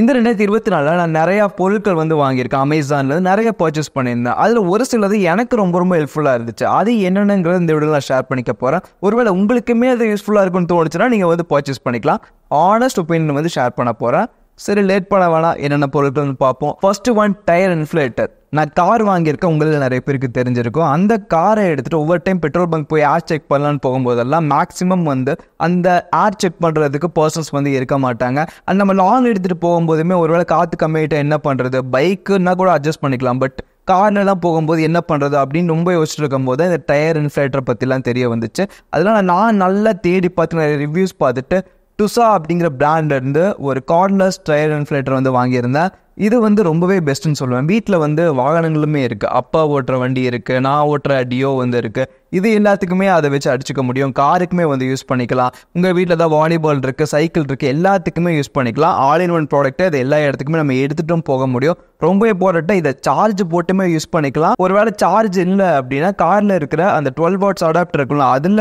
இந்த ரெண்டாயிரத்தி இருபத்தி நாலில் நான் நிறையா பொருட்கள் வந்து வாங்கியிருக்கேன் அமேசானில் நிறைய பர்ச்சேஸ் பண்ணியிருந்தேன் அதில் ஒரு சிலது எனக்கு ரொம்ப ரொம்ப ஹெல்ப்ஃபுல்லாக இருந்துச்சு அது என்னென்னங்கிறத இந்த வீடியோ நான் ஷேர் பண்ணிக்க போகிறேன் ஒருவேளை உங்களுக்குமே அது யூஸ்ஃபுல்லாக இருக்குன்னு தோணுச்சுன்னா நீங்கள் வந்து பர்ச்சேஸ் பண்ணிக்கலாம் ஆனஸ்ட் ஒப்பீனியன் வந்து ஷேர் பண்ண போகிறேன் சரி லேட் பண்ண வேணாம் என்னென்ன பொருட்கள்னு பார்ப்போம் ஃபர்ஸ்ட் ஒன் டயர் இன்ஃப்ளேட்டர் நான் கார் வாங்கியிருக்கேன் உங்களில் நிறைய பேருக்கு தெரிஞ்சிருக்கும் அந்த காரை எடுத்துகிட்டு ஒவ்வொரு டைம் பெட்ரோல் பங்க் போய் ஏர் செக் பண்ணலான்னு போகும்போதெல்லாம் மேக்ஸிமம் வந்து அந்த ஏர் செக் பண்ணுறதுக்கு பர்சன்ஸ் வந்து இருக்க மாட்டாங்க அந்த நம்ம லாங் எடுத்துகிட்டு போகும்போதுமே ஒருவேளை காற்று கம்மியாகிட்டா என்ன பண்ணுறது பைக்குன்னா கூட அட்ஜஸ்ட் பண்ணிக்கலாம் பட் கார்னெல்லாம் போகும்போது என்ன பண்ணுறது அப்படின்னு ரொம்ப யோசிச்சுட்டு இருக்கும்போது இந்த டயர் இன்ஃப்ளேட்டரை பற்றிலாம் தெரிய வந்துச்சு அதெல்லாம் நான் நல்லா தேடி பார்த்து நிறைய ரிவ்யூஸ் பார்த்துட்டு டுசா அப்படிங்கிற பிராண்ட்லேருந்து ஒரு கார்ட்லஸ் டயர் இன்ஃப்ளேட்டர் வந்து வாங்கியிருந்தேன் இது வந்து ரொம்பவே பெஸ்ட்டுன்னு சொல்லுவேன் வீட்டில் வந்து வாகனங்களுமே இருக்குது அப்பா ஓட்டுற வண்டி இருக்குது நான் ஓட்டுற டியோ வந்து இருக்குது இது எல்லாத்துக்குமே அதை வச்சு அடிச்சுக்க முடியும் காருக்குமே வந்து யூஸ் பண்ணிக்கலாம் உங்கள் வீட்டில் தான் வாலிபால் இருக்குது சைக்கிள் இருக்குது எல்லாத்துக்குமே யூஸ் பண்ணிக்கலாம் ஆல் இன் ஒன் ப்ராடக்ட்டை இது எல்லா இடத்துக்குமே நம்ம எடுத்துகிட்டும் போக முடியும் ரொம்ப இம்பார்ட்டண்ட்டாக இதை சார்ஜ் போட்டுமே யூஸ் பண்ணிக்கலாம் ஒருவேளை சார்ஜ் இல்லை அப்படின்னா காரில் இருக்கிற அந்த டுவெல் வாட்ஸ் அடாப்டர் இருக்குல்ல அதில்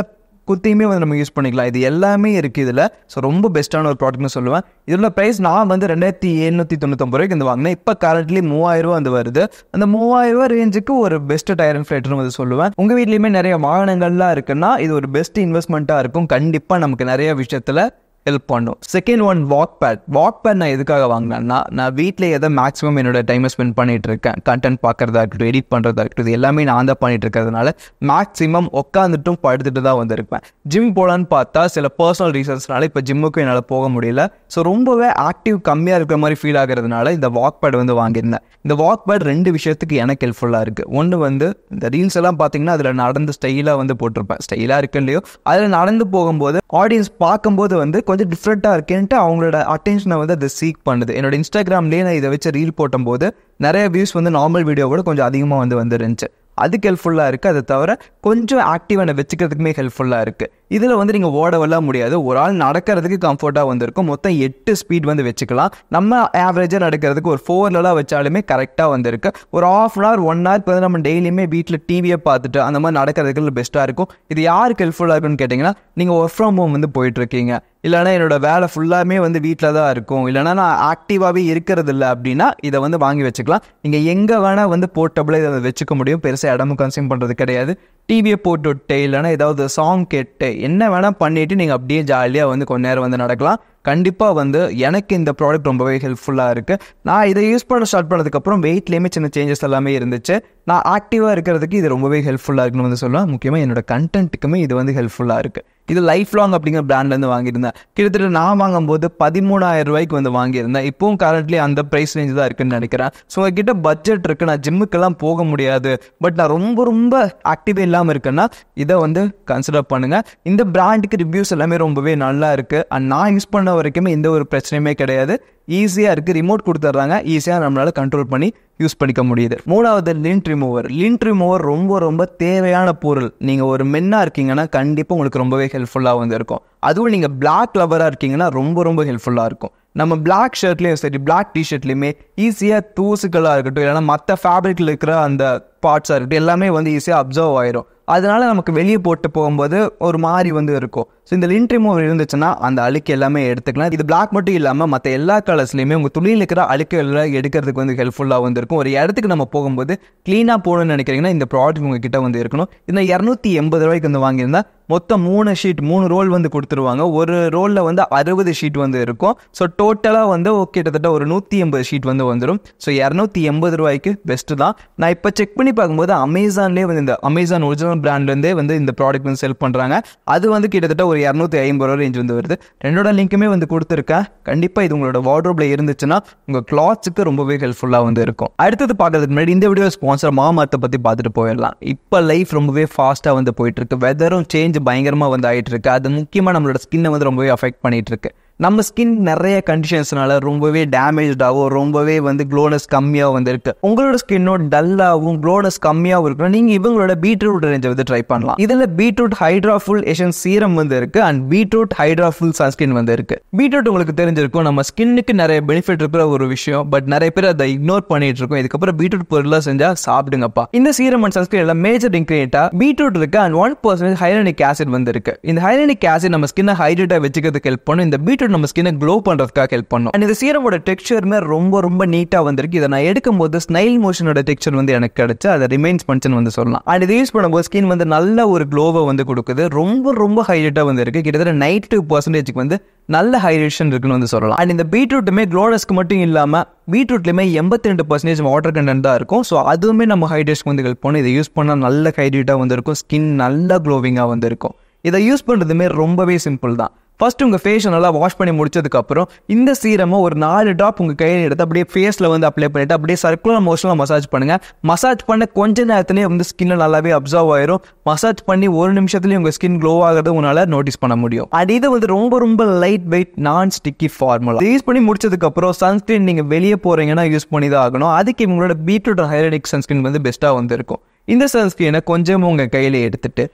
குத்தியுமே வந்து நம்ம யூஸ் பண்ணிக்கலாம் இது எல்லாமே இருக்குது இதில் ஸோ ரொம்ப பெஸ்ட்டான ஒரு ப்ராடக்ட்னு சொல்லுவேன் இதோட ப்ரைஸ் நான் வந்து ரெண்டாயிரத்தி எழுநூற்றி தொண்ணூத்தொம்பது ரூபாய்க்கு இந்த வாங்கினேன் இப்போ கரண்ட்லி மூவாயிரம் வந்து வருது அந்த மூவாயிரம் ரூபா ரேஞ்சுக்கு ஒரு பெஸ்ட் டயர் இன்ஃப்ளேட்டர்னு வந்து சொல்லுவேன் உங்கள் வீட்லேயுமே நிறைய வாகனங்கள்லாம் இருக்குன்னா இது ஒரு பெஸ்ட் இன்வெஸ்ட்மெண்ட்டாக இருக்கும் கண்டிப்பாக நமக்கு நிறைய விஷயத்தில் ஹெல்ப் பண்ணும் second one walk pad walk pad நான் எதுக்காக வாங்கினேன்னா நான் வீட்டில் எதை மேக்ஸிமம் என்னோட டைமை ஸ்பெண்ட் பண்ணிகிட்டு இருக்கேன் கண்டென்ட் பார்க்குறதா இருக்கட்டும் எடிட் பண்ணுறதா இருக்கட்டும் எல்லாமே நான் தான் பண்ணிட்டு இருக்கிறதுனால மேக்ஸிமம் உட்காந்துட்டும் படுத்துட்டு தான் வந்திருப்பேன் ஜிம் போகலான்னு பார்த்தா சில பர்சனல் ரீசன்ஸ்னால இப்போ ஜிம்முக்கும் என்னால் போக முடியல ஸோ ரொம்பவே ஆக்டிவ் கம்மியாக இருக்கிற மாதிரி ஃபீல் ஆகிறதுனால இந்த வாக் பேட் வந்து வாங்கியிருந்தேன் இந்த வாக் பேட் ரெண்டு விஷயத்துக்கு எனக்கு ஹெல்ப்ஃபுல்லாக இருக்குது ஒன்று வந்து இந்த ரீல்ஸ் எல்லாம் பார்த்தீங்கன்னா அதில் நடந்து ஸ்டைலாக வந்து போட்டிருப்பேன் ஸ்டைலாக இருக்குன்னு அதில் நடந்து போகும்போது ஆடியன்ஸ் பார்க்கும்போது வந்து கொஞ்சம் டிஃப்ரெண்ட்டாக இருக்கேன்ட்டு அவங்களோட அட்டென்ஷனை வந்து அது சீக் பண்ணுது என்னோட இன்ஸ்டாகிராம்லேயே நான் இதை வச்சு ரீல் போட்டும்போது நிறைய வியூஸ் வந்து நார்மல் வீடியோ கூட கொஞ்சம் அதிகமாக வந்து வந்துருந்துச்சு அதுக்கு ஹெல்ப்ஃபுல்லாக இருக்குது அதை தவிர கொஞ்சம் ஆக்டிவாக வச்சுக்கிறதுக்குமே ஹெல்ப்ஃபுல்லாக இருக்குது இதில் வந்து நீங்கள் ஓடவெல்லாம் முடியாது ஒரு ஆள் நடக்கிறதுக்கு கம்ஃபர்ட்டாக வந்திருக்கும் மொத்தம் எட்டு ஸ்பீட் வந்து வச்சுக்கலாம் நம்ம ஆவரேஜாக நடக்கிறதுக்கு ஒரு ஃபோர்லலாம் வச்சாலுமே கரெக்டாக வந்திருக்கு ஒரு half an hour one hour இப்போ நம்ம டெய்லியுமே வீட்டில் டிவியை பார்த்துட்டு அந்த மாதிரி நடக்கிறதுக்கு பெஸ்ட்டாக இருக்கும் இது யாருக்கு ஹெல்ப்ஃபுல்லாக இருக்குன்னு கேட்டிங்கன்னா நீங்கள் ஒர்க் ஃப்ரம் ஹோம் வந்து போயிட்டுருக்கீங்க இல்லைனா என்னோடய வேலை ஃபுல்லாமே வந்து வீட்டில் தான் இருக்கும் இல்லைனா நான் ஆக்டிவாகவே இருக்கிறது இல்லை அப்படின்னா இதை வந்து வாங்கி வச்சுக்கலாம் நீங்கள் எங்கே வேணால் வந்து போர்ட்டபுளாக இதை வச்சுக்க முடியும் பெருசாக இடமும் கன்சியூம் பண்ணுறது கிடையாது டிவியை போட்டுவிட்டு இல்லைனா ஏதாவது சாங் கேட்டு என்ன வேணால் பண்ணிவிட்டு நீங்கள் அப்படியே ஜாலியாக வந்து கொஞ்ச நேரம் வந்து நடக்கலாம் கண்டிப்பாக வந்து எனக்கு இந்த ப்ராடக்ட் ரொம்பவே ஹெல்ப்ஃபுல்லாக இருக்குது நான் இதை யூஸ் பண்ண ஸ்டார்ட் பண்ணதுக்கப்புறம் வெயிட்லேயுமே சின்ன சேஞ்சஸ் எல்லாமே இருந்துச்சு நான் ஆக்டிவாக இருக்கிறதுக்கு இது ரொம்பவே ஹெல்ப்ஃபுல்லாக இருக்குன்னு வந்து சொல்லுவேன் முக்கியமாக என்னோட கண்டென்ட்டுக்குமே இது வந்து ஹெல்ப்ஃபுல்லாக இருக்குது இது லைஃப் லாங் அப்படிங்கிற பிராண்ட்லேருந்து வாங்கியிருந்தேன் கிட்டத்தட்ட நான் வாங்கும்போது பதிமூணாயிரம் ரூபாய்க்கு வந்து வாங்கியிருந்தேன் இப்போவும் கரண்ட்லி அந்த ப்ரைஸ் ரேஞ்சு தான் இருக்குன்னு நினைக்கிறேன் ஸோ கிட்ட பட்ஜெட் இருக்கு நான் ஜிம்முக்கெல்லாம் போக முடியாது பட் நான் ரொம்ப ரொம்ப ஆக்டிவே இல்லாமல் இருக்கேன்னா இதை வந்து கன்சிடர் பண்ணுங்கள் இந்த பிராண்டுக்கு ரிவ்யூஸ் எல்லாமே ரொம்பவே நல்லா இருக்குது அண்ட் நான் யூஸ் பண்ண வாங்கின வரைக்கும் எந்த ஒரு பிரச்சனையுமே கிடையாது ஈஸியாக இருக்குது ரிமோட் கொடுத்துட்றாங்க ஈஸியாக நம்மளால் கண்ட்ரோல் பண்ணி யூஸ் பண்ணிக்க முடியுது மூணாவது லிண்ட் ரிமூவர் லிண்ட் ரிமூவர் ரொம்ப ரொம்ப தேவையான பொருள் நீங்கள் ஒரு மென்னாக இருக்கீங்கன்னா கண்டிப்பாக உங்களுக்கு ரொம்பவே ஹெல்ப்ஃபுல்லாக வந்து இருக்கும் அதுவும் நீங்கள் பிளாக் லவராக இருக்கீங்கன்னா ரொம்ப ரொம்ப ஹெல்ப்ஃபுல்லாக இருக்கும் நம்ம பிளாக் ஷர்ட்லேயும் சரி பிளாக் டிஷர்ட்லேயுமே ஈஸியாக தூசுகளாக இருக்கட்டும் இல்லைனா மற்ற ஃபேப்ரிக்கில் இருக்கிற அந்த பார்ட்ஸாக இருக்கட்டும் எல்லாமே வந்து ஈஸியாக அப்சர்வ் ஆயிரும் அதனால நமக்கு வெளியே போட்டு போகும்போது ஒரு மாதிரி வந்து இருக்கும் ஸோ இந்த லின் ரிமூவர் இருந்துச்சுன்னா அந்த அழுக்கு எல்லாமே எடுத்துக்கலாம் இது பிளாக் மட்டும் இல்லாமல் மற்ற எல்லா கலர்ஸ்லையுமே உங்கள் துணியில் இருக்கிற அழுக்கு எல்லாம் எடுக்கிறதுக்கு வந்து ஹெல்ப்ஃபுல்லாக வந்துருக்கும் ஒரு இடத்துக்கு நம்ம போகும்போது க்ளீனாக போகணும்னு நினைக்கிறீங்கன்னா இந்த ப்ராடக்ட் கிட்டே வந்து இருக்கணும் இந்த இரநூத்தி எண்பது ரூபாய்க்கு வந்து வாங்கியிருந்தால் மொத்தம் மூணு ஷீட் மூணு ரோல் வந்து கொடுத்துருவாங்க ஒரு ரோலில் வந்து அறுபது ஷீட் வந்து இருக்கும் ஸோ டோட்டலாக வந்து கிட்டத்தட்ட ஒரு நூற்றி எண்பது ஷீட் வந்து வந்துடும் ஸோ இரநூத்தி எண்பது ரூபாய்க்கு பெஸ்ட்டு தான் நான் இப்போ செக் பண்ணி பார்க்கும்போது அமேசான்லேயே வந்து இந்த அமேசான் ஒரிஜினல் பிராண்ட்லேருந்தே வந்து இந்த ப்ராடக்ட் வந்து செல் பண்ணுறாங்க அது வந்து கிட்டத்தட்ட ஒரு இரநூத்தி ஐம்பது ரூபா ரேஞ்ச் வந்து வருது ரெண்டோட லிங்க்குமே வந்து கொடுத்துருக்கேன் கண்டிப்பாக இது உங்களோட வார்ட்ரோப்ல இருந்துச்சுன்னா உங்கள் கிளாத்ஸுக்கு ரொம்பவே ஹெல்ப்ஃபுல்லாக வந்து இருக்கும் அடுத்தது பார்க்கறதுக்கு முன்னாடி இந்த வீடியோ ஸ்பான்சர் மாமாத்தை பற்றி பார்த்துட்டு போயிடலாம் இப்போ லைஃப் ரொம்பவே ஃபாஸ்ட்டாக வந்து போயிட்டு இருக்கு வெதரும் சேஞ்ச் பயங்கரமாக வந்து ஆகிட்டு இருக்கு அது முக்கியமாக நம்மளோட ஸ்கின்னை வந்து ரொம்பவே அஃபெக்ட் பண்ணிட்டு இருக்கு நம்ம ஸ்கின் நிறைய கண்டிஷன்ஸ்னால ரொம்பவே டேமேஜாகவும் ரொம்பவே வந்து க்ளோனஸ் கம்மியாக வந்திருக்கு உங்களோட ஸ்கின்னோட டல்லாகவும் க்ளோனஸ் கம்மியாகவும் இருக்கணும் நீங்கள் இவங்களோட பீட்ரூட் ரேஞ்சை வந்து ட்ரை பண்ணலாம் இதில் பீட்ரூட் ஹைட்ராஃபுல் எஷன் சீரம் வந்து இருக்கு அண்ட் பீட்ரூட் ஹைட்ராஃபுல் சன்ஸ்கின் வந்து இருக்கு பீட்ரூட் உங்களுக்கு தெரிஞ்சிருக்கும் நம்ம ஸ்கின்னுக்கு நிறைய பெனிஃபிட் இருக்கிற ஒரு விஷயம் பட் நிறைய பேர் அதை இக்னோர் பண்ணிட்டு இருக்கோம் இதுக்கப்புறம் பீட்ரூட் பொருளாக செஞ்சால் சாப்பிடுங்கப்பா இந்த சீரம் அண்ட் சன்ஸ்கின் எல்லாம் மேஜர் இன்க்ரீடியண்டா பீட்ரூட் இருக்கு and one percentage hyaluronic acid வந்து இருக்கு இந்த ஹைரனிக் ஆசிட் நம்ம ஸ்கின்னை ஹைட்ரேட்டாக வச்சுக்கிறதுக்கு ஹெல்ப் பண்ணும் இந்த பீட்ரூட் சீரம் நம்ம ஸ்கின்னை க்ளோ பண்ணுறதுக்காக ஹெல்ப் பண்ணும் அண்ட் இந்த சீரமோட டெக்ஸ்டருமே ரொம்ப ரொம்ப நீட்டாக வந்திருக்கு இதை நான் எடுக்கும்போது ஸ்னைல் மோஷனோட டெக்ஸ்டர் வந்து எனக்கு கிடைச்சு அதை ரிமைன்ஸ் பண்ணிச்சுன்னு வந்து சொல்லலாம் அண்ட் இதை யூஸ் பண்ணும்போது ஸ்கின் வந்து நல்ல ஒரு க்ளோவை வந்து கொடுக்குது ரொம்ப ரொம்ப ஹைலைட்டாக வந்து இருக்கு கிட்டத்தட்ட நைன்டி பர்சன்டேஜ்க்கு வந்து நல்ல ஹைட்ரேஷன் இருக்குன்னு வந்து சொல்லலாம் அண்ட் இந்த பீட்ரூட்டுமே க்ளோடஸ்க்கு மட்டும் இல்லாமல் பீட்ரூட்லையுமே எண்பத்தி ரெண்டு பர்சன்டேஜ் வாட்டர் கண்டென்ட் தான் இருக்கும் ஸோ அதுவுமே நம்ம ஹைட்ரேஷன் வந்து ஹெல்ப் பண்ணும் இதை யூஸ் பண்ணால் நல்ல ஹைட்ரேட்டாக வந்து இருக்கும் ஸ்கின் நல்ல க்ளோவிங்காக வந்து இருக்கும் இதை யூஸ் பண்ணுறதுமே ரொம்பவே சிம்பிள் தான் ஃபஸ்ட்டு உங்கள் ஃபேஷை நல்லா வாஷ் பண்ணி முடிச்சதுக்கப்புறம் இந்த சீரமை ஒரு நாலு ட்ராப் உங்கள் கையில் எடுத்து அப்படியே ஃபேஸில் வந்து அப்ளை பண்ணிவிட்டு அப்படியே சர்க்குலர் மோஷனில் மசாஜ் பண்ணுங்கள் மசாஜ் பண்ண கொஞ்ச நேரத்துலேயே வந்து ஸ்கின்னில் நல்லாவே அப்சர்வ் ஆயிரும் மசாஜ் பண்ணி ஒரு நிமிஷத்துலேயும் உங்கள் ஸ்கின் க்ளோ ஆகிறது உங்களால் நோட்டீஸ் பண்ண முடியும் அது இது வந்து ரொம்ப ரொம்ப light weight non sticky formula use பண்ணி முடிச்சதுக்கப்புறம் சன்ஸ்கிரீன் நீங்கள் வெளியே போகிறீங்கன்னா யூஸ் பண்ணி தான் ஆகணும் அதுக்கு இவங்களோட பீட்ரூட் ஹைரடிக் சன்ஸ்கிரீன் வந்து பெஸ்ட்டாக வந்திருக்கும் இந்த சன்ஸ்கிரீனை கொஞ்சமும் உங்கள் கையில் எடுத்துகிட்டு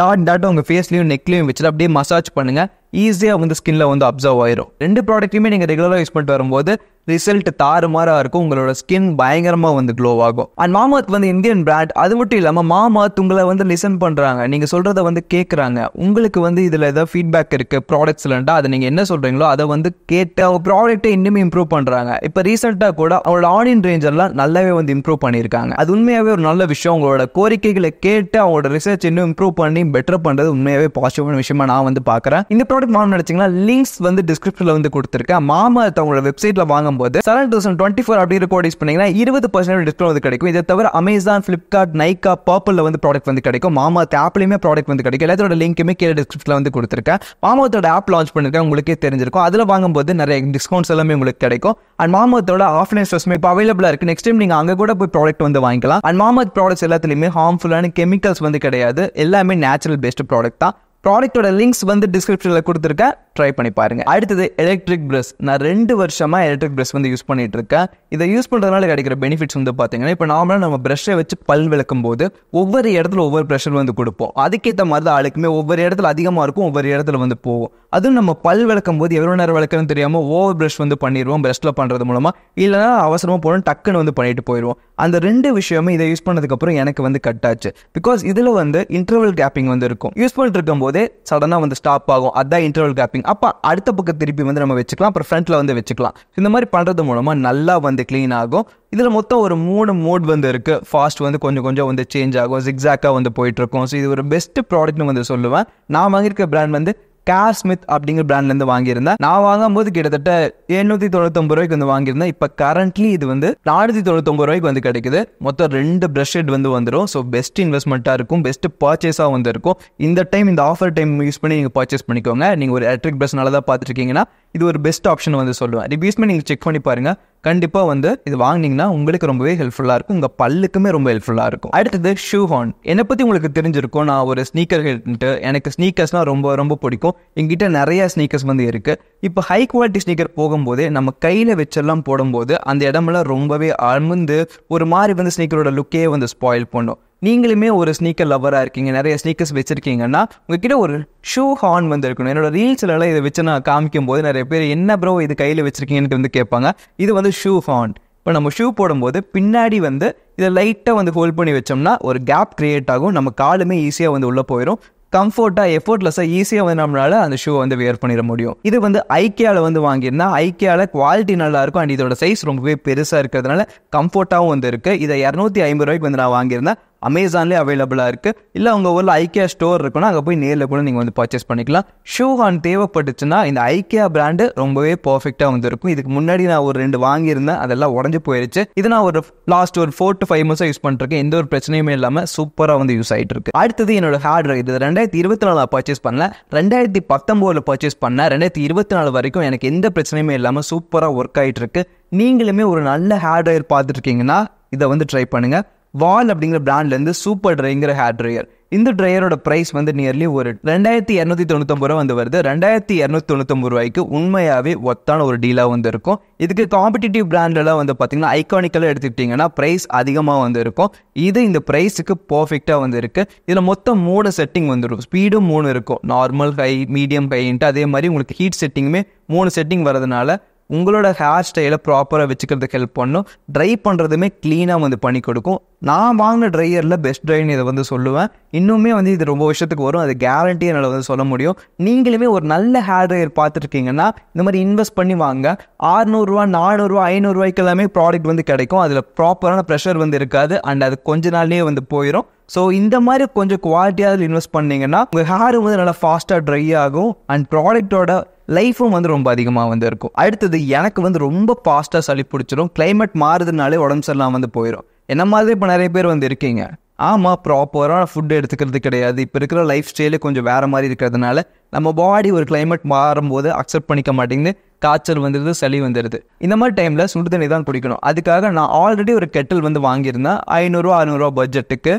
டாட் டாட் உங்கள் ஃபேஸ்லையும் நெக்லையும் வச்சுட்டு அப்படியே மசாஜ் பண்ணுங்கள் ஈஸியாக வந்து ஸ்கின்ல வந்து அப்சர்வ் ஆயிரும் ரெண்டு ப்ராடக்ட்டையுமே நீங்கள் ரெகுலராக யூஸ் பண்ணிட்டு வரும்போது ரிசல்ட் தாறுமாறாக இருக்கும் உங்களோட ஸ்கின் பயங்கரமாக வந்து க்ளோ ஆகும் அண்ட் மாமாத் வந்து இந்தியன் பிராண்ட் அது மட்டும் இல்லாமல் மாமாத் உங்களை வந்து லிசன் பண்ணுறாங்க நீங்கள் சொல்கிறத வந்து கேட்குறாங்க உங்களுக்கு வந்து இதில் ஏதாவது ஃபீட்பேக் இருக்குது இல்லைன்னா அதை நீங்கள் என்ன சொல்கிறீங்களோ அதை வந்து கேட்டு அவங்க ப்ராடக்ட்டை இன்னுமே இம்ப்ரூவ் பண்ணுறாங்க இப்போ ரீசெண்டாக கூட அவங்களோட ஆன்லைன் ரேஞ்செல்லாம் நல்லாவே வந்து இம்ப்ரூவ் பண்ணியிருக்காங்க அது உண்மையாகவே ஒரு நல்ல விஷயம் உங்களோட கோரிக்கைகளை கேட்டு அவங்களோட ரிசர்ச் இன்னும் இம்ப்ரூவ் பண்ணி பெட்டர் பண்ணுறது உண்மையாகவே பாசிட்டிவான விஷயமா நான் வந்து பார்க்குறேன் இந்த ப்ராடக்ட் ப்ராடக்ட் வாங்கணும் லிங்க்ஸ் வந்து டிஸ்கிரிப்ஷனில் வந்து கொடுத்துருக்கேன் மாமர்த் அவங்களோட வெப்சைட்டில் வாங்கும்போது செவன் தௌசண்ட் டுவெண்ட்டி ஃபோர் அப்படி யூஸ் பண்ணிங்கன்னா இருபது பர்சன்ட் டிஸ்கவுண்ட் வந்து கிடைக்கும் இதை தவிர அமேசான் ஃப்ளிப்கார்ட் நைக்கா பர்ப்பிளில் வந்து ப்ராடக்ட் வந்து கிடைக்கும் மாமர்த் ஆப்லயுமே ப்ராடக்ட் வந்து கிடைக்கும் எல்லாத்தோட லிங்க்குமே கீழே டிஸ்கிரிப்ஷனில் வந்து கொடுத்துருக்கேன் மாமர்த்தோட ஆப் லான்ச் பண்ணிருக்கேன் உங்களுக்கே தெரிஞ்சிருக்கும் அதில் வாங்கும்போது நிறைய டிஸ்கவுண்ட்ஸ் எல்லாமே உங்களுக்கு கிடைக்கும் அண்ட் மாமத்தோட ஆஃப்லைன் ஸ்டோர்ஸ்மே இப்போ அவைலபிளாக இருக்குது நெக்ஸ்ட் டைம் நீங்கள் அங்கே கூட போய் ப்ராடக்ட் வந்து வாங்கிக்கலாம் அண்ட் மாமத் ப்ராடக்ட்ஸ் எல்லாத்துலேயுமே ஹார்ம்ஃபுல்லான கெமிக்கல்ஸ் வந்து கிடையாது எல்லாமே நேச்சுரல் பேஸ்டு ப்ராடக்ட் தான் ப்ராடக்டோட லிங்க்ஸ் வந்து டிஸ்கிரிப்ஷனில் கொடுத்துருக்கேன் ட்ரை பண்ணி பாருங்கள் அடுத்தது எலக்ட்ரிக் ப்ரஷ் நான் ரெண்டு வருஷமாக எலக்ட்ரிக் ப்ரஷ் வந்து யூஸ் பண்ணிட்டு இருக்கேன் இதை யூஸ் பண்ணுறதுனால கிடைக்கிற பெனிஃபிட்ஸ் வந்து பார்த்தீங்கன்னா இப்போ நார்மலாக நம்ம ப்ரெஷ்ஷை வச்சு பல் விளக்கும் போது ஒவ்வொரு இடத்துல ஒவ்வொரு ப்ரெஷர் வந்து கொடுப்போம் அதுக்கேற்ற மாதிரி தான் ஆளுக்குமே ஒவ்வொரு இடத்துல அதிகமாக இருக்கும் ஒவ்வொரு இடத்துல வந்து போகும் அதுவும் நம்ம பல் விளக்கும் போது எவ்வளோ நேரம் விளக்குன்னு தெரியாமல் ஓவர் ப்ரஷ் வந்து பண்ணிடுவோம் ப்ரஷ்ஷில் பண்ணுறது மூலமாக இல்லைனா அவசரமாக போகணும் டக்குன்னு வந்து பண்ணிட்டு போயிடுவோம் அந்த ரெண்டு விஷயமே இதை யூஸ் பண்ணதுக்கப்புறம் எனக்கு வந்து கட் ஆச்சு பிகாஸ் இதில் வந்து இன்டர்வல் கேப்பிங் வந்து இருக்கும் யூஸ் பண்ணிட்டு இருக்கும் போதே சடனாக வந்து ஸ்டாப் ஆகும் அதான் இன்டர்வல் கேப்பிங் கிளீனிங் அப்போ அடுத்த பக்கம் திருப்பி வந்து நம்ம வச்சுக்கலாம் அப்புறம் ஃப்ரண்ட்டில் வந்து வச்சுக்கலாம் இந்த மாதிரி பண்ணுறது மூலமாக நல்லா வந்து க்ளீன் ஆகும் இதில் மொத்தம் ஒரு மூணு மோட் வந்து இருக்குது ஃபாஸ்ட் வந்து கொஞ்சம் கொஞ்சம் வந்து சேஞ்ச் ஆகும் ஜிக்ஸாக்காக வந்து போயிட்டுருக்கும் ஸோ இது ஒரு பெஸ்ட் ப்ராடக்ட்னு வந்து சொல்லுவேன் நான் வாங்கியிருக்க பிராண்ட் வந்து காஸ்மித் அப்படிங்கிற பிராண்ட்லேருந்து வாங்கியிருந்தேன் நான் வாங்கும்போது கிட்டத்தட்ட எழுநூத்தி தொண்ணூத்தொம்பது ரூபாய்க்கு வந்து வாங்கியிருந்தேன் இப்போ கரண்ட்லி இது வந்து நானூத்தி தொண்ணூத்தொம்பது ரூபாய்க்கு வந்து கிடைக்குது மொத்தம் ரெண்டு ப்ரஷ் ஹெட் வந்து வந்துடும் ஸோ பெஸ்ட் இன்வெஸ்ட்மெண்ட்டாக இருக்கும் பெஸ்ட் பர்ச்சேஸாக வந்து இருக்கும் இந்த டைம் இந்த ஆஃபர் டைம் யூஸ் பண்ணி நீங்கள் பர்ச்சேஸ் பண்ணிக்கோங்க நீங்கள் ஒரு எலக்ட்ரிக் ப்ரஷ்னால தான் பார்த்துருக்கீங்கன்னா இது ஒரு பெஸ்ட் ஆப்ஷன் வந்து சொல்லுவேன் ரிவ்யூஸ்மே நீங்கள் செக் பண்ணி பாருங்கள் கண்டிப்பாக வந்து இது வாங்கினீங்கன்னா உங்களுக்கு ரொம்பவே ஹெல்ப்ஃபுல்லாக இருக்கும் உங்கள் பல்லுக்குமே ரொம்ப ஹெல்ப்ஃபுல்லாக இருக்கும் அடுத்தது ஷூ ஹான் என்னை பற்றி உங்களுக்கு தெரிஞ்சிருக்கும் நான் ஒரு ஸ்னீக்கர் ஹெட்ன்ட்டு எனக்கு ஸ்னீக்கர்ஸ்னால் ரொம்ப ரொம்ப பிடிக்கும் எங்கிட்ட நிறையா ஸ்னீக்கர்ஸ் வந்து இருக்குது இப்போ ஹை குவாலிட்டி ஸ்னீக்கர் போகும்போதே நம்ம கையில் வச்செல்லாம் போடும்போது அந்த இடமெல்லாம் ரொம்பவே அமர்ந்து ஒரு மாதிரி வந்து ஸ்னீக்கரோட லுக்கே வந்து ஸ்பாயில் பண்ணும் நீங்களுமே ஒரு ஸ்னீக்கர் லவராக இருக்கீங்க நிறைய ஸ்னீக்கர்ஸ் வச்சுருக்கீங்கன்னா உங்ககிட்ட ஒரு ஷூ ஹார்ன் வந்துருக்கணும் என்னோட ரீல்ஸ்லலாம் இதை வச்சு நான் காமிக்கும் போது நிறைய பேர் என்ன ப்ரோ இது கையில் வச்சுருக்கீங்கன்னு வந்து கேட்பாங்க இது வந்து ஷூ ஹார்ன் இப்போ நம்ம ஷூ போடும்போது பின்னாடி வந்து இதை லைட்டாக வந்து ஹோல்ட் பண்ணி வச்சோம்னா ஒரு கேப் க்ரியேட் ஆகும் நம்ம காலுமே ஈஸியாக வந்து உள்ளே போயிடும் கம்ஃபர்ட்டாக எஃபர்ட்லெஸ்ஸாக ஈஸியாக வந்து நம்மளால் அந்த ஷூ வந்து வியர் பண்ணிட முடியும் இது வந்து ஐக்கியாவில் வந்து வாங்கியிருந்தா ஐக்கியாவில் குவாலிட்டி நல்லாயிருக்கும் அண்ட் இதோட சைஸ் ரொம்பவே பெருசாக இருக்கிறதுனால கம்ஃபர்ட்டாகவும் வந்து இருக்குது இதை இரநூத்தி ஐம்பது ரூபாய்க்கு வந்து நான் வாங்கியிருந்தேன் அமேசான்லேயே அவைலபிளாக இருக்குது இல்லை உங்கள் ஊரில் ஐக்கியா ஸ்டோர் இருக்குன்னா அங்கே போய் நேரில் கூட நீங்கள் வந்து பர்ச்சேஸ் பண்ணிக்கலாம் ஷூ ஹான் தேவைப்பட்டுச்சுன்னா இந்த ஐக்கியா பிராண்டு ரொம்பவே பர்ஃபெக்டாக வந்துருக்கும் இதுக்கு முன்னாடி நான் ஒரு ரெண்டு வாங்கியிருந்தேன் அதெல்லாம் உடஞ்சி போயிருச்சு இது நான் ஒரு லாஸ்ட் ஒரு ஃபோர் டு ஃபைவ் மந்த்ஸாக யூஸ் பண்ணிருக்கேன் எந்த ஒரு பிரச்சனையுமே இல்லாமல் சூப்பராக வந்து யூஸ் ஆகிட்டு இருக்கு அடுத்தது என்னோட ஹார்ட் ட்ரைவ் இது ரெண்டாயிரத்தி இருபத்தி நாலு பர்ச்சேஸ் பண்ணல ரெண்டாயிரத்தி பத்தொம்போதில் பர்ச்சேஸ் பண்ணேன் ரெண்டாயிரத்தி இருபத்தி நாலு வரைக்கும் எனக்கு எந்த பிரச்சனையுமே இல்லாமல் சூப்பராக ஒர்க் ஆகிட்டு இருக்கு நீங்களுமே ஒரு நல்ல ஹார்ட் ட்ரைவ் பார்த்துட்டு இருக்கீங்கன்னா இதை வந்து ட்ரை பண்ணுங்கள் வால் அப்படிங்கிற பிராண்ட்லேருந்து சூப்பர் ட்ரைங்கிற ஹேர் ட்ரையர் இந்த ட்ரையரோட ப்ரைஸ் வந்து நியர்லி ஒரு ரெண்டாயிரத்தி இரநூத்தி தொண்ணூத்தொம்பது ரூபா வந்து வருது ரெண்டாயிரத்தி இரநூத்தி தொண்ணூத்தொம்பது ரூபாய்க்கு உண்மையாகவே ஒத்தான ஒரு டீலாக வந்து இருக்கும் இதுக்கு காம்படிட்டிவ் பிராண்ட்லாம் வந்து பார்த்தீங்கன்னா ஐகானிக்கலாக எடுத்துக்கிட்டிங்கன்னா ப்ரைஸ் அதிகமாக வந்து இருக்கும் இது இந்த ப்ரைஸுக்கு பர்ஃபெக்டாக வந்து இருக்குது இதில் மொத்தம் மூணு செட்டிங் வந்துடும் ஸ்பீடும் மூணு இருக்கும் நார்மல் ஹை மீடியம் ஹைன்ட்டு அதே மாதிரி உங்களுக்கு ஹீட் செட்டிங்குமே மூணு செட்டிங் வரதுனால உங்களோட ஹேர் ஸ்டைலை ப்ராப்பராக வச்சுக்கிறதுக்கு ஹெல்ப் பண்ணும் ட்ரை பண்ணுறதுமே க்ளீனாக வந்து பண்ணி கொடுக்கும் நான் வாங்கின ட்ரையரில் பெஸ்ட் ட்ரைன்னு இதை வந்து சொல்லுவேன் இன்னுமே வந்து இது ரொம்ப வருஷத்துக்கு வரும் அது கேரண்டி என்னால் வந்து சொல்ல முடியும் நீங்களுமே ஒரு நல்ல ஹேர் ட்ரையர் பார்த்துருக்கீங்கன்னா இந்த மாதிரி இன்வெஸ்ட் பண்ணி வாங்க ஆறுநூறுவா நானூறுரூவா ஐநூறுரூவாய்க்கு எல்லாமே ப்ராடக்ட் வந்து கிடைக்கும் அதில் ப்ராப்பரான ப்ரெஷர் வந்து இருக்காது அண்ட் அது கொஞ்ச நாள்லேயே வந்து போயிடும் ஸோ இந்த மாதிரி கொஞ்சம் குவாலிட்டியாக இன்வெஸ்ட் பண்ணிங்கன்னா உங்கள் ஹேர் வந்து நல்லா ஃபாஸ்ட்டாக ட்ரை ஆகும் அண்ட் ப்ராடக்டோட லைஃபும் வந்து ரொம்ப அதிகமாக வந்து இருக்கும் அடுத்தது எனக்கு வந்து ரொம்ப ஃபாஸ்ட்டாக சளி பிடிச்சிரும் கிளைமேட் மாறுதுனாலே உடம்பு சரிலாம் வந்து போயிடும் என்ன மாதிரி இப்போ நிறைய பேர் வந்து இருக்கீங்க ஆமாம் ப்ராப்பராக ஃபுட் எடுத்துக்கிறது கிடையாது இப்போ இருக்கிற லைஃப் ஸ்டைலே கொஞ்சம் வேறு மாதிரி இருக்கிறதுனால நம்ம பாடி ஒரு கிளைமேட் மாறும்போது அக்செப்ட் பண்ணிக்க மாட்டேங்குது காய்ச்சல் வந்துடுது சளி வந்துடுது இந்த மாதிரி டைமில் சுடு தண்ணி தான் குடிக்கணும் அதுக்காக நான் ஆல்ரெடி ஒரு கெட்டில் வந்து வாங்கியிருந்தேன் ஐநூறுரூவா அறுநூறுவா பட்ஜெட்டுக்கு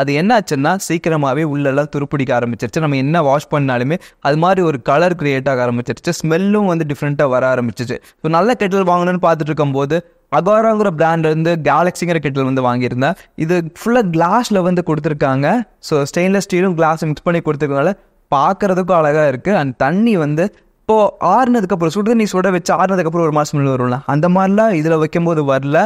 அது என்னாச்சுன்னா சீக்கிரமாகவே உள்ளெல்லாம் துருப்பிடிக்க ஆரம்பிச்சிருச்சு நம்ம என்ன வாஷ் பண்ணாலுமே அது மாதிரி ஒரு கலர் க்ரியேட் ஆக ஆரம்பிச்சிருச்சு ஸ்மெல்லும் வந்து டிஃப்ரெண்ட்டாக வர ஆரம்பிச்சிச்சு ஸோ நல்ல கெட்டில் வாங்கணும்னு பார்த்துட்டு இருக்கும்போது அகாராங்கிற பிராண்ட்லேருந்து கேலக்ஸிங்கிற கெட்டில் வந்து வாங்கியிருந்தேன் இது ஃபுல்லாக கிளாஸில் வந்து கொடுத்துருக்காங்க ஸோ ஸ்டெயின்லெஸ் ஸ்டீலும் கிளாஸ் மிக்ஸ் பண்ணி கொடுத்துருக்கனால பார்க்குறதுக்கும் அழகாக இருக்குது அண்ட் தண்ணி வந்து இப்போது ஆறுனதுக்கப்புறம் தண்ணி சுட வச்சு ஆறுனதுக்கப்புறம் ஒரு மாசம் வரும்ல அந்த மாதிரிலாம் இதில் வைக்கும்போது வரல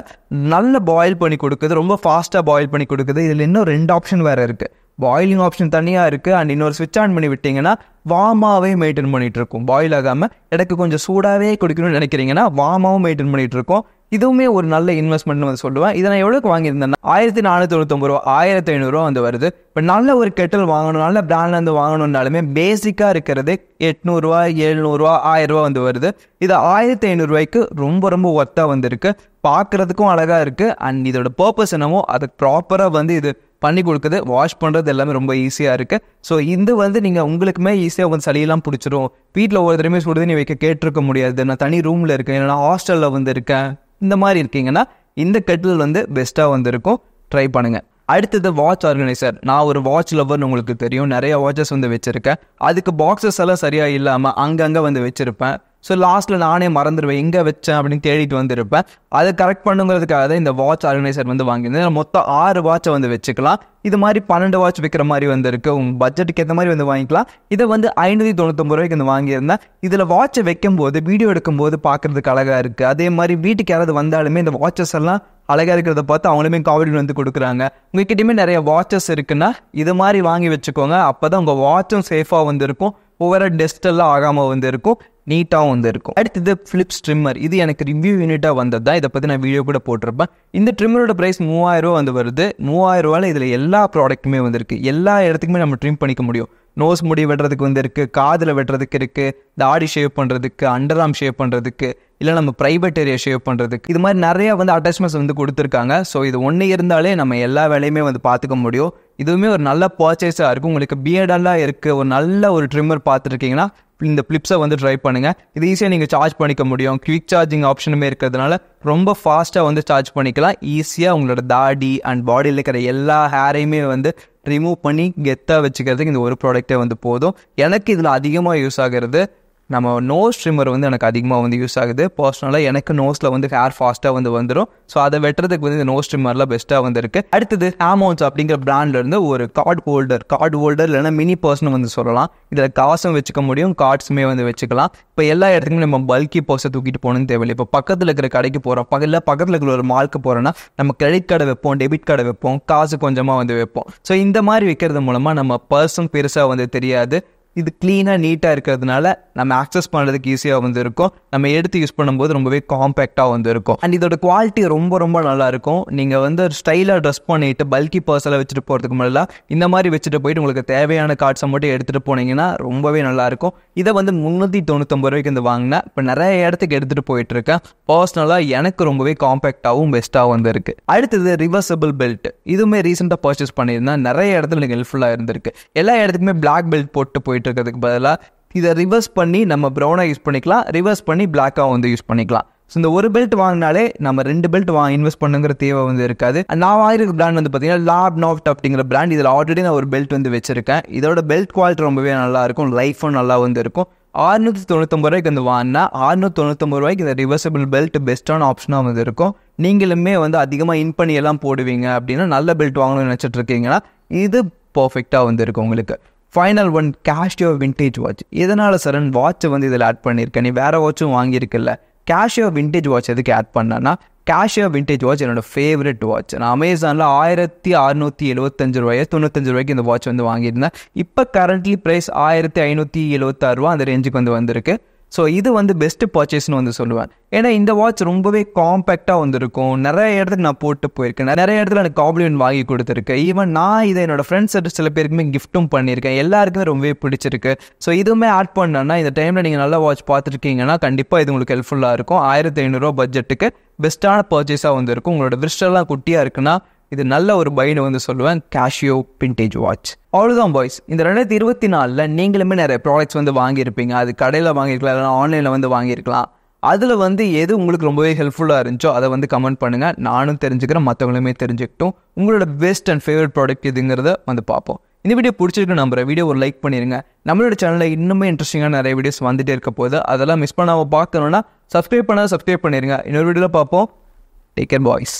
நல்ல பாயில் பண்ணி கொடுக்குது ரொம்ப ஃபாஸ்ட்டாக பாயில் பண்ணி கொடுக்குது இதில் இன்னும் ரெண்டு ஆப்ஷன் வேறு இருக்குது பாயிலிங் ஆப்ஷன் தனியாக இருக்குது அண்ட் இன்னொரு ஸ்விட்ச் ஆன் பண்ணி விட்டீங்கன்னா வாமாவே மெயின்டைன் இருக்கும் பாயில் ஆகாமல் எனக்கு கொஞ்சம் சூடாகவே குடிக்கணும்னு நினைக்கிறீங்கன்னா வாமாவும் மெயின்டைன் பண்ணிகிட்ருக்கோம் இதுவுமே ஒரு நல்ல இன்வெஸ்ட்மெண்ட் வந்து சொல்லுவேன் இதை நான் எவ்வளோக்கு வாங்கியிருந்தேன்னா ஆயிரத்தி நானூற்றி தொண்ணூத்தொம்பது ரூபா ஆயிரத்தி ஐநூறுரூவா வந்து வருது இப்போ நல்ல ஒரு கெட்டல் வாங்கணும் நல்ல பிராண்டில் வாங்கணுன்னாலுமே பேசிக்காக இருக்கிறது எட்நூறுரூவா எழுநூறுவா ஆயிரரூவா வந்து வருது இது ஆயிரத்தி ஐநூறுரூவாய்க்கு ரொம்ப ரொம்ப ஒத்தாக வந்திருக்கு பார்க்குறதுக்கும் அழகாக இருக்குது அண்ட் இதோட பர்பஸ் என்னமோ அதுக்கு ப்ராப்பராக வந்து இது பண்ணி கொடுக்குது வாஷ் பண்ணுறது எல்லாமே ரொம்ப ஈஸியாக இருக்குது ஸோ இது வந்து நீங்கள் உங்களுக்குமே ஈஸியாக வந்து சளியெல்லாம் பிடிச்சிரும் வீட்டில் ஒவ்வொரு தடவையுமே சுடு நீ வைக்க கேட்டிருக்க முடியாது நான் தனி ரூமில் இருக்கேன் இல்லைனா ஹாஸ்டலில் வந்து இருக்கேன் இந்த மாதிரி இருக்கீங்கன்னா இந்த கெட்டில் வந்து பெஸ்ட்டாக வந்திருக்கும் ட்ரை பண்ணுங்கள் அடுத்தது வாட்ச் ஆர்கனைசர் நான் ஒரு வாட்ச் லவர்னு உங்களுக்கு தெரியும் நிறைய வாட்சஸ் வந்து வச்சுருக்கேன் அதுக்கு பாக்ஸஸ் எல்லாம் சரியாக இல்லாமல் அங்கங்கே வந்து வச்சுருப்பேன் ஸோ லாஸ்ட்டில் நானே மறந்துடுவேன் எங்கே வச்சேன் அப்படின்னு தேடிட்டு வந்துருப்பேன் அதை கரெக்ட் பண்ணுங்கிறதுக்காக தான் இந்த வாட்ச் ஆர்கனைசர் வந்து வாங்கியிருந்தேன் மொத்தம் ஆறு வாட்சை வந்து வச்சுக்கலாம் இது மாதிரி பன்னெண்டு வாட்ச் விற்கிற மாதிரி வந்துருக்கு உங்கள் பட்ஜெட்டுக்கு ஏற்ற மாதிரி வந்து வாங்கிக்கலாம் இதை வந்து ஐநூற்றி தொண்ணூத்தொம்பது ரூபாய்க்கு வந்து வாங்கியிருந்தேன் இதில் வாட்சை வைக்கும் போது வீடியோ எடுக்கும்போது பார்க்குறதுக்கு அழகாக இருக்குது அதே மாதிரி வீட்டுக்கு யாராவது வந்தாலுமே இந்த வாட்சஸ் எல்லாம் அழகாக இருக்கிறத பார்த்து அவங்களுமே காமெடிமெண்ட் வந்து கொடுக்குறாங்க உங்ககிட்டயுமே நிறைய வாட்சஸ் இருக்குன்னா இது மாதிரி வாங்கி வச்சுக்கோங்க அப்போ தான் உங்கள் வாட்சும் சேஃபாக வந்திருக்கும் ஒவ்வொரு ஓவராக டெஸ்ட் எல்லாம் ஆகாமல் வந்து இருக்கும் நீட்டாக வந்துருக்கும் அடுத்தது ஃபிலிப்ஸ் ட்ரிம்மர் இது எனக்கு ரிவ்யூ யூனிட்டாக வந்தது தான் இதை பற்றி நான் வீடியோ கூட போட்டிருப்பேன் இந்த ட்ரிம்மரோட ப்ரைஸ் மூவாயிரம் வந்து வருது மூவாயிரம் ரூபாயில் இதில் எல்லா ப்ராடக்ட்டுமே வந்துருக்கு எல்லா இடத்துக்குமே நம்ம ட்ரிம் பண்ணிக்க முடியும் நோஸ் முடி வெட்டுறதுக்கு வந்து இருக்குது காதில் வெட்டுறதுக்கு இருக்குது தாடி ஷேவ் பண்ணுறதுக்கு அண்டர் ஆம் ஷேவ் பண்ணுறதுக்கு இல்லை நம்ம ப்ரைவேட் ஏரியா ஷேவ் பண்ணுறதுக்கு இது மாதிரி நிறையா வந்து அட்டாச்மெண்ட்ஸ் வந்து கொடுத்துருக்காங்க ஸோ இது ஒன்று இருந்தாலே நம்ம எல்லா வேலையுமே வந்து பார்த்துக்க முடியும் இதுவுமே ஒரு நல்ல பர்ச்சேஸாக இருக்கும் உங்களுக்கு பிஎடெல்லாம் இருக்குது ஒரு நல்ல ஒரு ட்ரிம்மர் பார்த்துருக்கீங்கன்னா இந்த பிளிப்ஸை வந்து ட்ரை பண்ணுங்கள் இது ஈஸியாக நீங்கள் சார்ஜ் பண்ணிக்க முடியும் குவிக் சார்ஜிங் ஆப்ஷனுமே இருக்கிறதுனால ரொம்ப ஃபாஸ்ட்டாக வந்து சார்ஜ் பண்ணிக்கலாம் ஈஸியாக உங்களோட தாடி அண்ட் பாடியில் இருக்கிற எல்லா ஹேரையுமே வந்து ரிமூவ் பண்ணி கெத்தாக வச்சுக்கிறதுக்கு இந்த ஒரு ப்ராடக்ட்டே வந்து போதும் எனக்கு இதில் அதிகமாக யூஸ் ஆகிறது நம்ம நோஸ் ட்ரிம்மர் வந்து எனக்கு அதிகமாக வந்து யூஸ் ஆகுது பர்சனலாக எனக்கு நோஸில் வந்து ஹேர் ஃபாஸ்ட்டாக வந்து வந்துடும் ஸோ அதை வெட்டுறதுக்கு வந்து இந்த நோஸ் ட்ரிம்மர்லாம் பெஸ்ட்டாக வந்து இருக்குது அடுத்தது ஹேமௌன்ஸ் அப்படிங்கிற பிராண்ட்லேருந்து ஒரு கார்டு ஹோல்டர் கார்டு ஹோல்டர் இல்லைனா மினி பர்சன் வந்து சொல்லலாம் இதில் காசும் வச்சுக்க முடியும் கார்ட்ஸுமே வந்து வச்சுக்கலாம் இப்போ எல்லா இடத்துக்குமே நம்ம பல்கி பர்சை தூக்கிட்டு போகணும்னு தேவையில்லை இப்போ பக்கத்தில் இருக்கிற கடைக்கு போகிறோம் பக்கத்தில் பக்கத்தில் இருக்கிற ஒரு மாலுக்கு போகிறோன்னா நம்ம கிரெடிட் கார்டை வைப்போம் டெபிட் கார்டை வைப்போம் காசு கொஞ்சமாக வந்து வைப்போம் ஸோ இந்த மாதிரி வைக்கிறது மூலமாக நம்ம பர்சன் பெருசாக வந்து தெரியாது இது க்ளீனாக நீட்டாக இருக்கிறதுனால நம்ம ஆக்சஸ் பண்ணுறதுக்கு ஈஸியாக வந்து இருக்கும் நம்ம எடுத்து யூஸ் பண்ணும்போது ரொம்பவே காம்பேக்டாக வந்து இருக்கும் அண்ட் இதோட குவாலிட்டி ரொம்ப ரொம்ப நல்லாயிருக்கும் நீங்கள் வந்து ஒரு ஸ்டைலாக ட்ரெஸ் பண்ணிட்டு பல்கி பர்சலாக வச்சுட்டு போகிறதுக்கு முன்னெல்லாம் இந்த மாதிரி வச்சுட்டு போயிட்டு உங்களுக்கு தேவையான கார்ட்ஸை மட்டும் எடுத்துகிட்டு போனீங்கன்னா ரொம்பவே நல்லாயிருக்கும் இதை வந்து முந்நூற்றி தொண்ணூற்றம்பது ரூபாய்க்கு வந்து வாங்கினேன் இப்போ நிறைய இடத்துக்கு எடுத்துகிட்டு போயிட்டுருக்கேன் பர்சனலாக எனக்கு ரொம்பவே காம்பேக்டாகவும் பெஸ்ட்டாகவும் வந்துருக்கு அடுத்தது ரிவர்சபிள் பெல்ட் இதுவுமே ரீசெண்டாக பர்ச்சேஸ் பண்ணியிருந்தேன் நிறைய இடத்துல எனக்கு ஹெல்ப்ஃபுல்லாக இருந்திருக்கு எல்லா இடத்துக்குமே பிளாக் பெல்ட் போட்டு போயிட்டு போயிட்டு இருக்கிறதுக்கு பதிலாக இதை ரிவர்ஸ் பண்ணி நம்ம ப்ரௌனாக யூஸ் பண்ணிக்கலாம் ரிவர்ஸ் பண்ணி பிளாக்காக வந்து யூஸ் பண்ணிக்கலாம் ஸோ இந்த ஒரு பெல்ட் வாங்கினாலே நம்ம ரெண்டு பெல்ட் வா இன்வெஸ்ட் பண்ணுங்கிற தேவை வந்து இருக்காது நான் வாங்கிருக்க பிராண்ட் வந்து பார்த்தீங்கன்னா லாப் நாஃப்ட் அப்படிங்கிற பிராண்ட் இதில் ஆல்ரெடி நான் ஒரு பெல்ட் வந்து வச்சிருக்கேன் இதோட பெல்ட் குவாலிட்டி ரொம்பவே நல்லா இருக்கும் லைஃபும் நல்லா வந்து இருக்கும் ஆறுநூற்றி தொண்ணூத்தொம்பது ரூபாய்க்கு வந்து வாங்கினா ஆறுநூற்றி தொண்ணூத்தொம்பது ரூபாய்க்கு இந்த ரிவர்சபிள் பெல்ட் பெஸ்ட்டான ஆப்ஷனாக வந்து இருக்கும் நீங்களுமே வந்து அதிகமாக இன் பண்ணி எல்லாம் போடுவீங்க அப்படின்னா நல்ல பெல்ட் வாங்கணும்னு நினச்சிட்டு இருக்கீங்கன்னா இது பர்ஃபெக்டாக வந்து இருக்கும் உங்களுக்கு final one Casio vintage watch இதனால் சரண் வாட்சை வந்து இதில் ஆட் பண்ணியிருக்கேன் நீ வேறு வாட்சும் வாங்கியிருக்கில்ல கேஷியோ வின்டேஜ் வாட்ச் எதுக்கு ஆட் பண்ணேன்னா கேஷியோ வின்டேஜ் வாட்ச் என்னோடய ஃபேவரட் வாட்ச் நான் அமேசானில் ஆயிரத்தி அறுநூற்றி எழுபத்தஞ்சு ரூபாயோ தொண்ணூத்தஞ்சு ரூபாய்க்கு இந்த வாட்ச் வந்து வாங்கியிருந்தேன் இப்போ கரண்ட்லி ப்ரைஸ் ஆயிரத்தி ஐநூற்றி எழுபத்தாறு ரூபா அந்த ரேஞ்சுக்கு வந்து வந்திருக்கு ஸோ இது வந்து பெஸ்ட்டு பர்ச்சேஸ்னு வந்து சொல்லுவேன் ஏன்னா இந்த வாட்ச் ரொம்பவே காம்பேக்டாக வந்திருக்கும் நிறைய இடத்துக்கு நான் போட்டு போயிருக்கேன் நிறைய இடத்துல எனக்கு காம்ப்ளிமெண்ட் வாங்கி கொடுத்துருக்கேன் ஈவன் நான் இதை என்னோட ஃப்ரெண்ட்ஸ் சில பேருக்குமே கிஃப்ட்டும் பண்ணியிருக்கேன் எல்லாருக்குமே ரொம்பவே பிடிச்சிருக்கு ஸோ இதுவுமே ஆட் பண்ணனா இந்த டைமில் நீங்கள் நல்ல வாட்ச் பார்த்துருக்கீங்கன்னா கண்டிப்பாக இது உங்களுக்கு ஹெல்ப்ஃபுல்லாக இருக்கும் ஆயிரத்தி ஐநூறுரூவா பட்ஜெட்டுக்கு பெஸ்ட்டான பர்ச்சேஸாக வந்திருக்கும் உங்களோட விஸ்டெல்லாம் குட்டியாக இருக்குன்னா இது நல்ல ஒரு பைனு வந்து சொல்லுவேன் கேஷியோ பிண்டேஜ் வாட்ச் அவ்வளோதான் பாய்ஸ் இந்த ரெண்டாயிரத்தி இருபத்தி நாலில் நீங்களுமே நிறைய ப்ராடக்ட்ஸ் வந்து வாங்கியிருப்பீங்க அது கடையில் வாங்கியிருக்கலாம் இல்லை ஆன்லைனில் வந்து வாங்கியிருக்கலாம் அதில் வந்து எது உங்களுக்கு ரொம்பவே ஹெல்ப்ஃபுல்லாக இருந்துச்சோ அதை வந்து கமெண்ட் பண்ணுங்கள் நானும் தெரிஞ்சுக்கிறேன் மற்றவங்களுமே தெரிஞ்சுக்கிட்டோம் உங்களோட பெஸ்ட் அண்ட் ஃபேவரட் ப்ராடக்ட் எதுங்கிறத வந்து பார்ப்போம் இந்த வீடியோ பிடிச்சிருக்கு நம்புற வீடியோ ஒரு லைக் பண்ணிடுங்க நம்மளோட சேனலில் இன்னுமே இன்ட்ரெஸ்டிங்காக நிறைய வீடியோஸ் வந்துகிட்டே இருக்க போது அதெல்லாம் மிஸ் பண்ணாமல் பார்க்கணுன்னா சப்ஸ்கிரைப் பண்ணால் சப்ஸ்கிரைப் பண்ணிடுங்க இன்னொரு வீடியோவில் பார்ப்போம் டேக் கேர் பாய்ஸ்